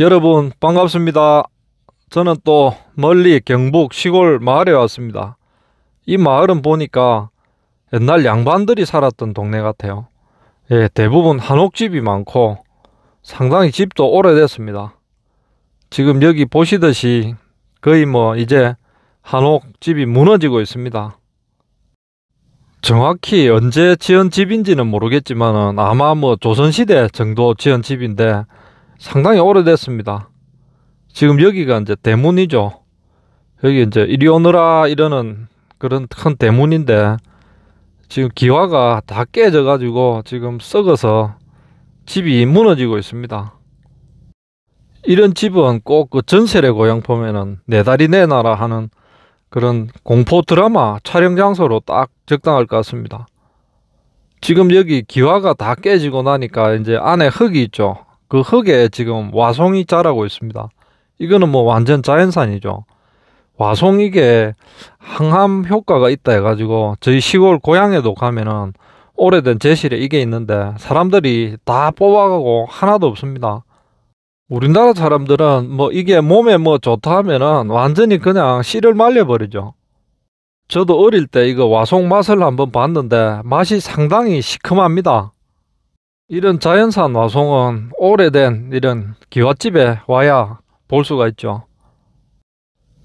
여러분 반갑습니다. 저는 또 멀리 경북 시골 마을에 왔습니다. 이 마을은 보니까 옛날 양반들이 살았던 동네 같아요. 예, 대부분 한옥집이 많고 상당히 집도 오래됐습니다. 지금 여기 보시듯이 거의 뭐 이제 한옥집이 무너지고 있습니다. 정확히 언제 지은 집인지는 모르겠지만 아마 뭐 조선시대 정도 지은 집인데 상당히 오래됐습니다. 지금 여기가 이제 대문이죠. 여기 이제 이리 오너라 이러는 그런 큰 대문인데 지금 기와가 다 깨져 가지고 지금 썩어서 집이 무너지고 있습니다. 이런 집은 꼭 그 전세례 고향 보면은 내 네 다리 내놔라 네 하는 그런 공포 드라마 촬영 장소로 딱 적당할 것 같습니다. 지금 여기 기와가 다 깨지고 나니까 이제 안에 흙이 있죠. 그 흙에 지금 와송이 자라고 있습니다. 이거는 뭐 완전 자연산이죠. 와송 이게 항암 효과가 있다 해가지고 저희 시골 고향에도 가면은 오래된 제실에 이게 있는데 사람들이 다 뽑아가고 하나도 없습니다. 우리나라 사람들은 뭐 이게 몸에 뭐 좋다 하면은 완전히 그냥 씨를 말려버리죠. 저도 어릴 때 이거 와송 맛을 한번 봤는데 맛이 상당히 시큼합니다. 이런 자연산 와송은 오래된 이런 기왓집에 와야 볼 수가 있죠.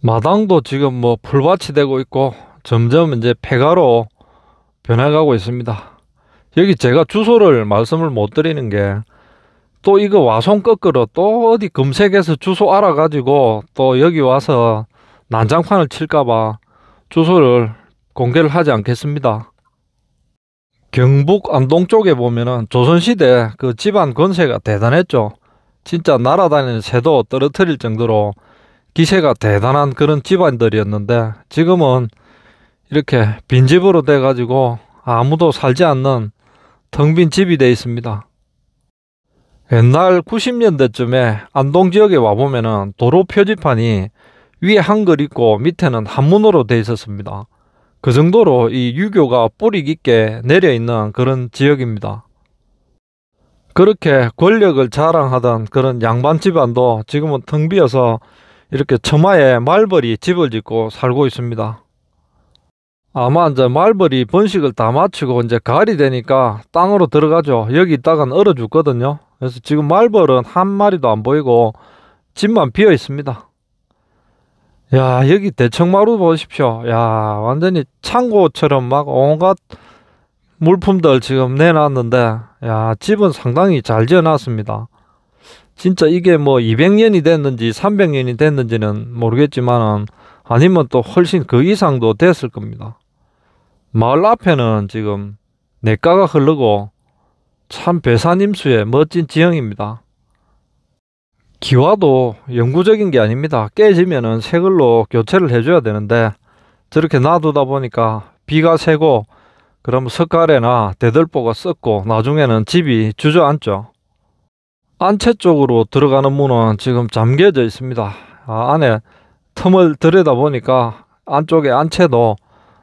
마당도 지금 뭐 풀밭이 되고 있고 점점 이제 폐가로 변해가고 있습니다. 여기 제가 주소를 말씀을 못 드리는 게 또 이거 와송 꺾으로또 어디 검색해서 주소 알아가지고 또 여기 와서 난장판을 칠까봐 주소를 공개를 하지 않겠습니다. 경북 안동 쪽에 보면은 조선시대 그 집안 건세가 대단했죠. 진짜 날아다니는 새도 떨어뜨릴 정도로 기세가 대단한 그런 집안들이었는데 지금은 이렇게 빈집으로 돼가지고 아무도 살지 않는 텅 빈 집이 돼 있습니다. 옛날 90년대쯤에 안동 지역에 와보면은 도로 표지판이 위에 한글 있고 밑에는 한문으로 돼 있었습니다. 그 정도로 이 유교가 뿌리 깊게 내려 있는 그런 지역입니다. 그렇게 권력을 자랑하던 그런 양반 집안도 지금은 텅 비어서 이렇게 처마에 말벌이 집을 짓고 살고 있습니다. 아마 이제 말벌이 번식을 다 마치고 이제 가을이 되니까 땅으로 들어가죠. 여기 있다간 얼어 죽거든요. 그래서 지금 말벌은 한 마리도 안 보이고 집만 비어 있습니다. 야 여기 대청마루 보십시오. 야 완전히 창고처럼 막 온갖 물품들 지금 내놨는데 야 집은 상당히 잘 지어놨습니다. 진짜 이게 뭐 200년이 됐는지 300년이 됐는지는 모르겠지만은 아니면 또 훨씬 그 이상도 됐을 겁니다. 마을 앞에는 지금 내가가 흐르고 참 배산임수의 멋진 지형입니다. 기와도 영구적인 게 아닙니다. 깨지면은 새 걸로 교체를 해줘야 되는데 저렇게 놔두다 보니까 비가 새고 그럼 석가래나 대들보가 썩고 나중에는 집이 주저앉죠. 안채 쪽으로 들어가는 문은 지금 잠겨져 있습니다. 아, 안에 틈을 들여다 보니까 안쪽에 안채도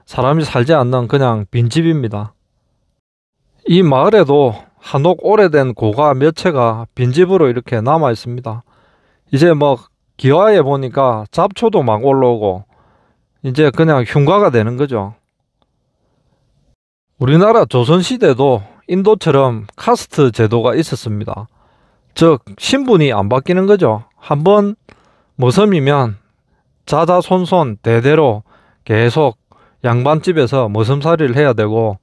사람이 살지 않는 그냥 빈집입니다. 이 마을에도 한옥 오래된 고가 몇 채가 빈집으로 이렇게 남아 있습니다. 이제 뭐 기와에 보니까 잡초도 막 올라오고 이제 그냥 흉가가 되는 거죠. 우리나라 조선시대도 인도처럼 카스트 제도가 있었습니다. 즉 신분이 안 바뀌는 거죠. 한번 머슴이면 자자손손 대대로 계속 양반집에서 머슴살이를 해야 되고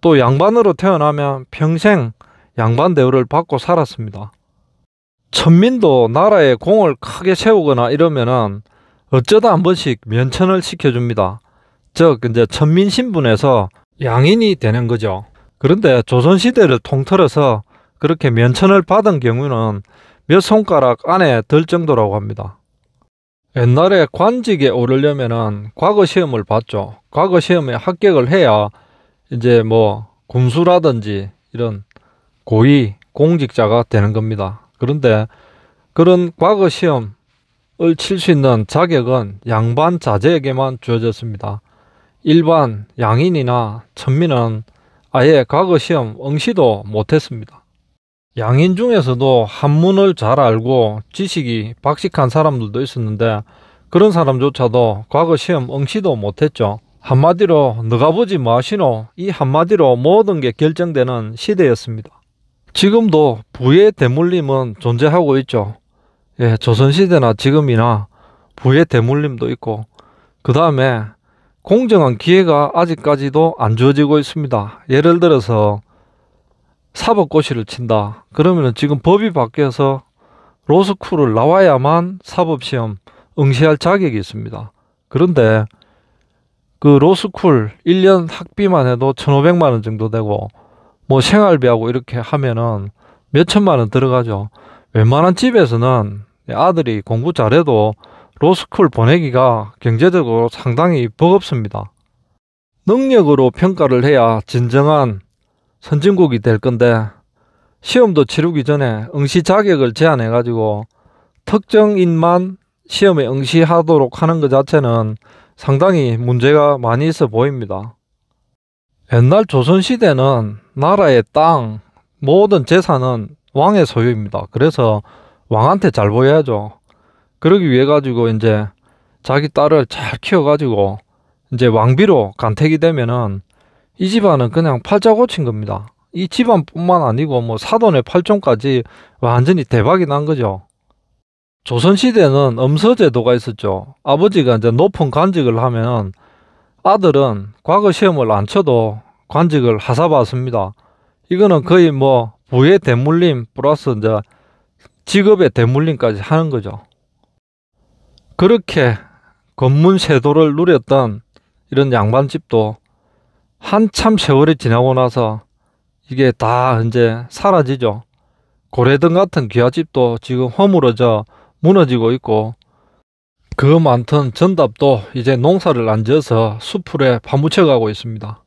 또 양반으로 태어나면 평생 양반 대우를 받고 살았습니다. 천민도 나라에 공을 크게 세우거나 이러면은 어쩌다 한 번씩 면천을 시켜줍니다. 즉 이제 천민 신분에서 양인이 되는 거죠. 그런데 조선시대를 통틀어서 그렇게 면천을 받은 경우는 몇 손가락 안에 들 정도라고 합니다. 옛날에 관직에 오르려면 은 과거 시험을 봤죠. 과거 시험에 합격을 해야 이제 뭐 군수라든지 이런 고위 공직자가 되는 겁니다. 그런데 그런 과거 시험을 칠 수 있는 자격은 양반 자제에게만 주어졌습니다. 일반 양인이나 천민은 아예 과거 시험 응시도 못했습니다. 양인 중에서도 한문을 잘 알고 지식이 박식한 사람들도 있었는데 그런 사람조차도 과거 시험 응시도 못했죠. 한마디로 너가 보지 마시노 이 한마디로 모든 게 결정되는 시대였습니다. 지금도 부의 대물림은 존재하고 있죠. 예, 조선시대나 지금이나 부의 대물림도 있고 그 다음에 공정한 기회가 아직까지도 안 주어지고 있습니다. 예를 들어서 사법고시를 친다. 그러면 지금 법이 바뀌어서 로스쿨을 나와야만 사법시험 응시할 자격이 있습니다. 그런데 그 로스쿨 1년 학비만 해도 1,500만 원 정도 되고 뭐 생활비하고 이렇게 하면은 몇 천만 원 들어가죠. 웬만한 집에서는 아들이 공부 잘해도 로스쿨 보내기가 경제적으로 상당히 버겁습니다. 능력으로 평가를 해야 진정한 선진국이 될 건데 시험도 치르기 전에 응시 자격을 제한해 가지고 특정인만 시험에 응시하도록 하는 것 자체는 상당히 문제가 많이 있어 보입니다. 옛날 조선시대는 나라의 땅, 모든 재산은 왕의 소유입니다. 그래서 왕한테 잘 보여야죠. 그러기 위해 가지고 이제 자기 딸을 잘 키워가지고 이제 왕비로 간택이 되면은 이 집안은 그냥 팔자고친 겁니다. 이 집안뿐만 아니고 뭐 사돈의 팔촌까지 완전히 대박이 난 거죠. 조선시대는 음서제도가 있었죠. 아버지가 이제 높은 관직을 하면 아들은 과거 시험을 안 쳐도 관직을 하사받습니다. 이거는 거의 뭐 부의 대물림 플러스 이제 직업의 대물림까지 하는 거죠. 그렇게 건문세도를 누렸던 이런 양반집도 한참 세월이 지나고 나서 이게 다 이제 사라지죠. 고래등 같은 귀하집도 지금 허물어져 무너지고 있고 그 많던 전답도 이제 농사를 안 지어서 수풀에 파묻혀가고 있습니다.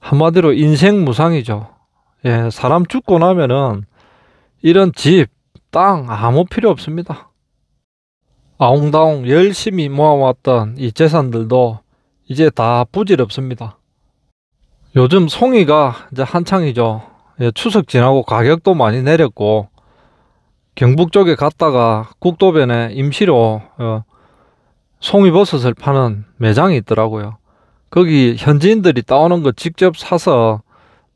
한마디로 인생 무상이죠. 예, 사람 죽고 나면은 이런 집, 땅 아무 필요 없습니다. 아웅다웅 열심히 모아왔던 이 재산들도 이제 다 부질없습니다. 요즘 송이가 이제 한창이죠. 예, 추석 지나고 가격도 많이 내렸고 경북 쪽에 갔다가 국도변에 임시로 어, 송이버섯을 파는 매장이 있더라고요. 거기 현지인들이 따오는 거 직접 사서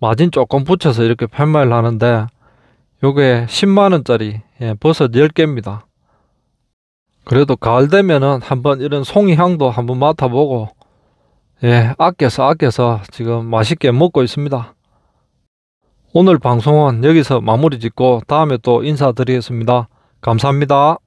마진 조금 붙여서 이렇게 판말를 하는데 요게 10만원짜리 예, 버섯 10개입니다. 그래도 가을 되면은 한번 이런 송이 향도 한번 맡아보고 예, 아껴서 아껴서 지금 맛있게 먹고 있습니다. 오늘 방송은 여기서 마무리 짓고 다음에 또 인사드리겠습니다. 감사합니다.